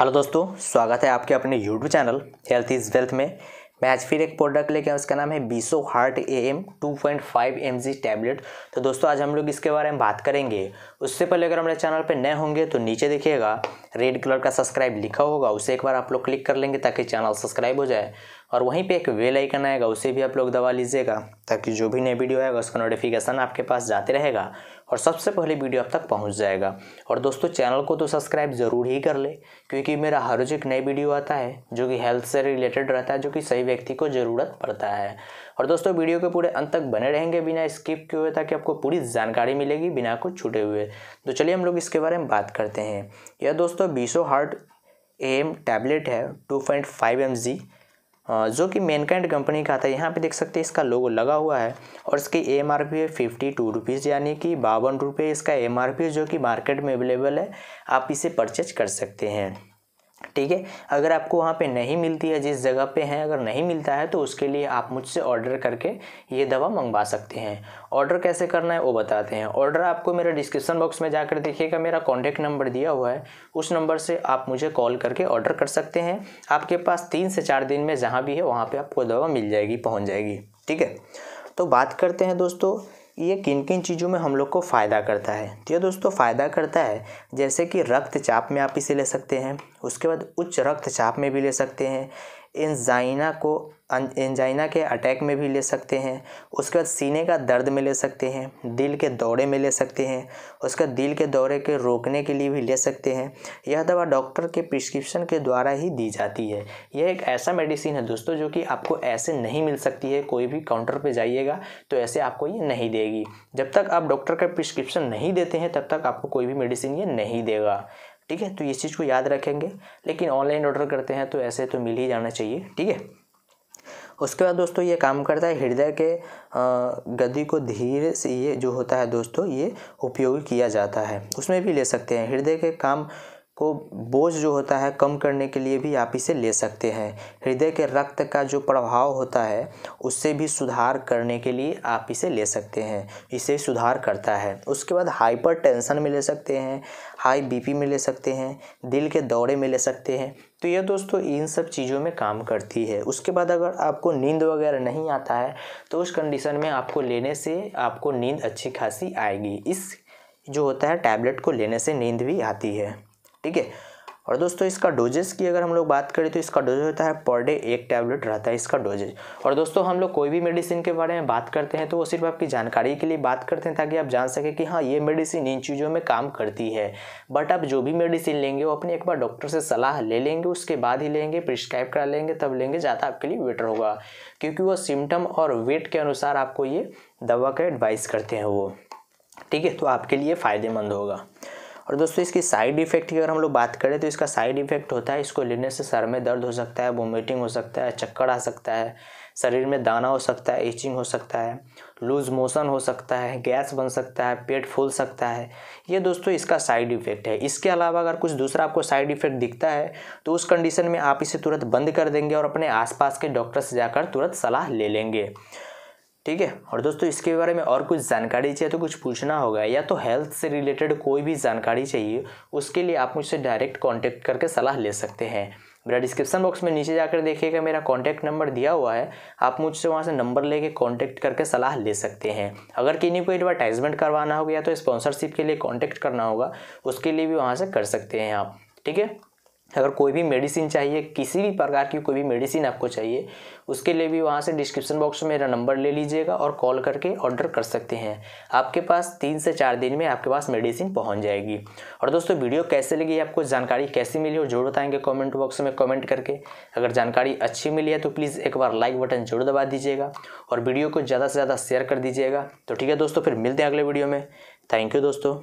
hello दोस्तों स्वागत है आपके अपने YouTube channel health is wealth में मैं आज फिर एक प्रोडक्ट लेके आया उसका नाम है Bisoheart A M two point five M G tablet तो दोस्तों आज हम लोग इसके बारे में बात करेंगे उससे पहले अगर हमारे चैनल पर नए होंगे तो नीचे देखिएगा रेड कलर का सब्सक्राइब लिखा होगा उसे एक बार आप लोग क्लिक कर लेंगे ताकि चैनल सब्सक्राइब हो जाए और वहीं पर एक वेल आइकन आएगा उसे भी आप लोग दबा लीजिएगा ताकि जो भी नए वीडियो आएगा उसका नोटिफिकेशन आपके पास जाते रहेगा और सबसे पहले वीडियो आप तक पहुंच जाएगा और दोस्तों चैनल को तो सब्सक्राइब ज़रूर ही कर ले क्योंकि मेरा हर रोज एक नई वीडियो आता है जो कि हेल्थ से रिलेटेड रहता है जो कि सही व्यक्ति को ज़रूरत पड़ता है और दोस्तों वीडियो के पूरे अंत तक बने रहेंगे बिना स्किप किए हुए ताकि आपको पूरी जानकारी मिलेगी बिना कुछ छूटे हुए तो चलिए हम लोग इसके बारे में बात करते हैं यह दोस्तों बीसो हार्ट एम टैबलेट है two point five M G जो कि मेनकाइंड कंपनी का था यहाँ पे देख सकते हैं इसका लोगो लगा हुआ है और इसकी एम आर पी है फिफ्टी टू रुपीज़ यानी कि बावन रुपये इसका एम आर पी जो कि मार्केट में अवेलेबल है आप इसे परचेज कर सकते हैं ठीक है अगर आपको वहाँ पे नहीं मिलती है जिस जगह पे हैं अगर नहीं मिलता है तो उसके लिए आप मुझसे ऑर्डर करके ये दवा मंगवा सकते हैं ऑर्डर कैसे करना है वो बताते हैं ऑर्डर आपको मेरा डिस्क्रिप्शन बॉक्स में जाकर देखिएगा मेरा कॉन्टैक्ट नंबर दिया हुआ है उस नंबर से आप मुझे कॉल करके ऑर्डर कर सकते हैं आपके पास तीन से चार दिन में जहाँ भी है वहाँ पर आपको दवा मिल जाएगी पहुँच जाएगी ठीक है तो बात करते हैं दोस्तों ये किन किन चीज़ों में हम लोग को फ़ायदा करता है तो ये दोस्तों फ़ायदा करता है जैसे कि रक्तचाप में आप इसे ले सकते हैं उसके बाद उच्च रक्तचाप में भी ले सकते हैं एंजाइना को अं, एंजाइना के अटैक में भी ले सकते हैं उसके बाद सीने का दर्द में ले सकते हैं दिल के दौरे में ले सकते हैं उसका दिल के दौरे के रोकने के लिए भी ले सकते हैं यह दवा डॉक्टर के प्रिस्क्रिप्शन के द्वारा ही दी जाती है यह एक ऐसा मेडिसिन है दोस्तों जो कि आपको ऐसे नहीं मिल सकती है कोई भी काउंटर पर जाइएगा तो ऐसे आपको ये नहीं देगी जब तक आप डॉक्टर का प्रिस्क्रिप्शन नहीं देते हैं तब तक आपको कोई भी मेडिसिन ये नहीं देगा ठीक है तो इस चीज़ को याद रखेंगे लेकिन ऑनलाइन ऑर्डर करते हैं तो ऐसे तो मिल ही जाना चाहिए ठीक है उसके बाद दोस्तों ये काम करता है हृदय के गति को धीरे से ये जो होता है दोस्तों ये उपयोग किया जाता है उसमें भी ले सकते हैं हृदय के काम को बोझ जो होता है कम करने के लिए भी आप इसे ले सकते हैं हृदय के रक्त का जो प्रभाव होता है उससे भी सुधार करने के लिए आप इसे ले सकते हैं इसे सुधार करता है उसके बाद हाइपर टेंशन में ले सकते हैं हाई बीपी में ले सकते हैं दिल के दौरे में ले सकते हैं तो यह दोस्तों इन सब चीज़ों में काम करती है उसके बाद अगर आपको नींद वगैरह नहीं आता है तो उस कंडीशन में आपको लेने से आपको नींद अच्छी खासी आएगी इस जो होता है टैबलेट को लेने से नींद भी आती है ठीक है और दोस्तों इसका डोजेस की अगर हम लोग बात करें तो इसका डोजेज होता है पर डे एक टैबलेट रहता है इसका डोजेज और दोस्तों हम लोग कोई भी मेडिसिन के बारे में बात करते हैं तो वो सिर्फ आपकी जानकारी के लिए बात करते हैं ताकि आप जान सकें कि हाँ ये मेडिसिन इन चीज़ों में काम करती है बट आप जो भी मेडिसिन लेंगे वो अपने एक बार डॉक्टर से सलाह ले लेंगे उसके बाद ही लेंगे प्रिस्क्राइब करा लेंगे तब लेंगे ज़्यादा आपके लिए बेटर होगा क्योंकि वो सिम्टम और वेट के अनुसार आपको ये दवा का एडवाइस करते हैं वो ठीक है तो आपके लिए फ़ायदेमंद होगा और दोस्तों इसकी साइड इफेक्ट की अगर हम लोग बात करें तो इसका साइड इफेक्ट होता है इसको लेने से सर में दर्द हो सकता है वोमिटिंग हो सकता है चक्कर आ सकता है शरीर में दाना हो सकता है ईचिंग हो सकता है लूज मोशन हो सकता है गैस बन सकता है पेट फूल सकता है ये दोस्तों इसका साइड इफेक्ट है इसके अलावा अगर कुछ दूसरा आपको साइड इफेक्ट दिखता है तो उस कंडीशन में आप इसे तुरंत बंद कर देंगे और अपने आसपास के डॉक्टर से जाकर तुरंत सलाह ले लेंगे ठीक है और दोस्तों इसके बारे में और कुछ जानकारी चाहिए तो कुछ पूछना होगा या तो हेल्थ से रिलेटेड कोई भी जानकारी चाहिए उसके लिए आप मुझसे डायरेक्ट कॉन्टैक्ट करके सलाह ले सकते हैं मेरा डिस्क्रिप्शन बॉक्स में नीचे जाकर देखिएगा मेरा कॉन्टैक्ट नंबर दिया हुआ है आप मुझसे वहाँ से नंबर लेके कॉन्टैक्ट करके सलाह ले सकते हैं अगर किन्हीं को एडवर्टाइजमेंट करवाना होगा या तो स्पॉन्सरशिप के लिए कॉन्टैक्ट करना होगा उसके लिए भी वहाँ से कर सकते हैं आप ठीक है अगर कोई भी मेडिसिन चाहिए किसी भी प्रकार की कोई भी मेडिसिन आपको चाहिए उसके लिए भी वहाँ से डिस्क्रिप्शन बॉक्स में मेरा नंबर ले लीजिएगा और कॉल करके ऑर्डर कर सकते हैं आपके पास तीन से चार दिन में आपके पास मेडिसिन पहुँच जाएगी और दोस्तों वीडियो कैसे लगी आपको जानकारी कैसी मिली और जरूर बताएंगे कॉमेंट बॉक्स में कॉमेंट करके अगर जानकारी अच्छी मिली है तो प्लीज़ एक बार लाइक बटन जरूर दबा दीजिएगा और वीडियो को ज़्यादा से ज़्यादा शेयर कर दीजिएगा तो ठीक है दोस्तों फिर मिलते हैं अगले वीडियो में थैंक यू दोस्तों